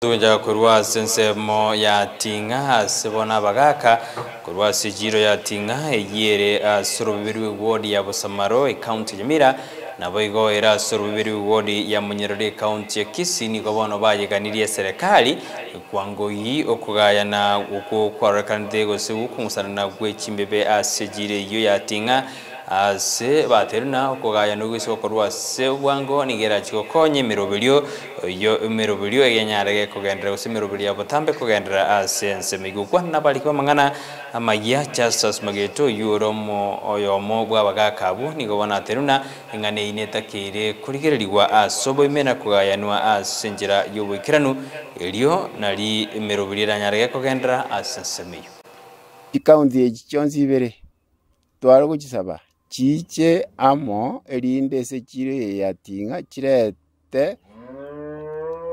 tuwenjaga kuruwa ase ya tinga ase bono bagaka korwa ase ya tinga eyere ase orobebe rwa ewodi ya busamaro ekaunti ya mira nabo igo era ase orobebe rwa ewodi ya munyerero ekaunti ya kisi nigo bono bayeganirie serikali kwangoyi okugayana oko kwarorekanete gose na gwa echimbebe ase ejiro ya tinga ase baterina okogayana ogwise gokorwa ase bwango nigera chigokonye emirobelio yo emirobelio egenyarege ekogendera gose emirobelio ya botambe ekogendera ase ensemo igo kwana barike mangana amagia chasas mageto oyo oromo oyo omo bwabaga akabo nigobona ateruna eng'ana eyine etakeire kurigereriwa ase oboime na kugayanwa ase enchera yoboikeranu erio nari emirobelio eranyarege ekogendera ase ensemo iyo chikaunti echi chionsi ibere tware gochisaba chiche amo chire chileya ting'a chirete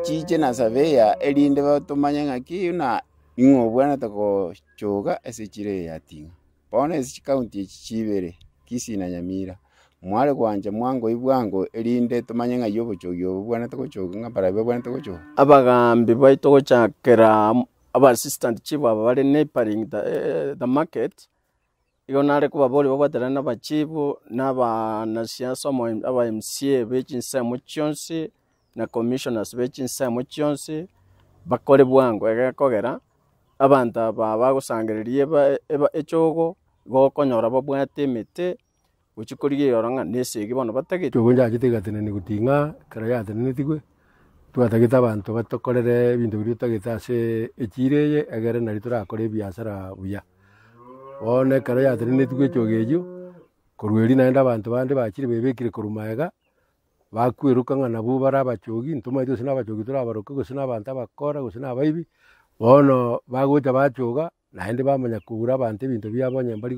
chiche nasabeya elinde batomanye ng'aki na ing'o bwana tagochuga ase chileya ting'a bono ase chikaunti echi chibere na nyamira mware kwanja mwango ibwango erinde tumanye ngayo yobochogi obo bwana togochoka ng'a barabe bwana togochoka abagambi bari togochakera abassistant assistant chief aba bari naparing the, uh, the market igo nare kubabori bagwaterana n'abachibu n'abanasiasa aba mca bechinsemo chionsi na commissioners bechinsemo chionsi bakore bwango egekogera abanto aba bagosangereria echogo gokonyora babwate emete gochi korigeria ororo ng'a na bono batagete chogo nchachitegatenani goting'a ekero yatenanetigwe twatagete abanto batokorere ebinto biria otagete ase echiro eye egere nari torakora ebiasara buya one ekero yateraneti goechoga eywo korwa naende abanto bande bachire bebekire korwa maega bakweruka nabo bare abachogi ntomaete gose na abachogi torabaroka gose na abanto abakora gose na abaibi bono bagocha bachoga naende bamanya kogura abanto ebinto biabo nyambari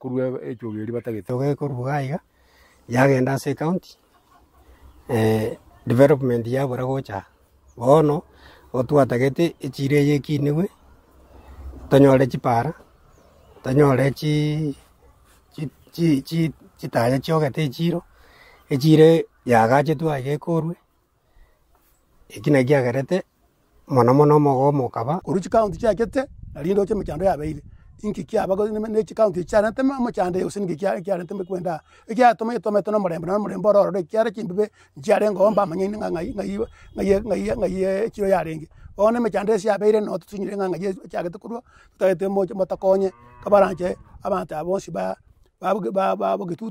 korwa echoga eri batagete choga ekorwa yagenda ase county eh, development yabora gocha bono otwatagete echire eyekiniwe tonyore chipara tanyore chi chi chi chitache choket e chiro echire yakache twaiga ekorwe eki naki agerete mono mono mogomo kaba oruchi county chiakete nari ndoche michando yabeire inki kiabago nechi county chiarete mochando yose nki kiarete mekwenda ekiatoma etomete na omorembe na ekiare chimbibe nchiare ngomba amanye ng'ai ng'ai ng'ai ng'ai echiro yarenge bono mechanda cia beire no tutunyire ng'ang'a ciagete kurwa tutagete motakonye kabaranche abantu abo nsi ba babogitutu